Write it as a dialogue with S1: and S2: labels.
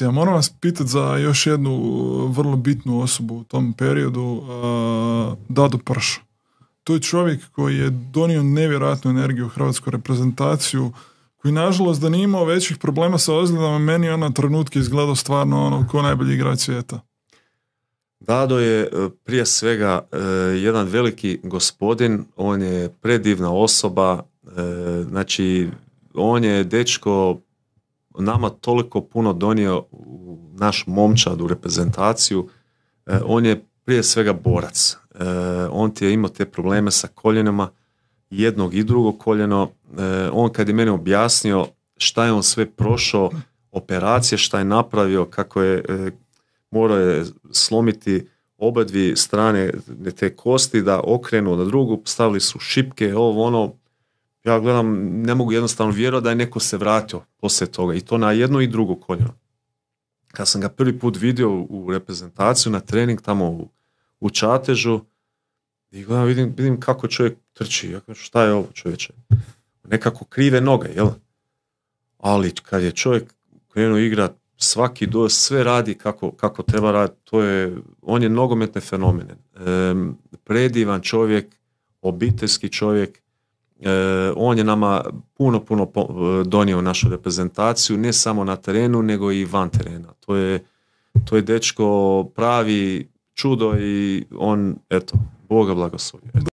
S1: Ja moram vas pitati za još jednu uh, vrlo bitnu osobu u tom periodu, uh, Dado Prš. To je čovjek koji je donio nevjerojatnu energiju u hrvatsku reprezentaciju, koji nažalost da nije imao većih problema sa ozljedama, meni ona trenutke izgledao stvarno ono ko najbolji igrač svijeta.
S2: Dado je uh, prije svega jedan veliki gospodin, on je predivna osoba, znači on je dečko nama toliko puno donio naš momčad u reprezentaciju. E, on je prije svega borac. E, on ti je imao te probleme sa koljenima, jednog i drugog koljeno. E, on kad je meni objasnio šta je on sve prošao, operacije, šta je napravio, kako je morao je slomiti obadvi strane te kosti da okrenu na drugu, stavili su šipke, ovo ono, ja gledam, ne mogu jednostavno vjerovati da je neko se vratio poslije toga i to na jedno i drugo koljeno. Kad sam ga prvi put vidio u reprezentaciju, na trening tamo u, čatežu, i gledam, vidim, vidim kako čovjek trči. Ja kažem, šta je ovo čovječe? Nekako krive noge, jel? Ali kad je čovjek krenuo igrat, svaki do sve radi kako, kako treba raditi. To je, on je nogometne fenomene. E, predivan čovjek, obiteljski čovjek, E, on je nama puno, puno e, donio našu reprezentaciju, ne samo na terenu, nego i van terena. To je, to je dečko pravi čudo i on, eto, Boga blagoslovi.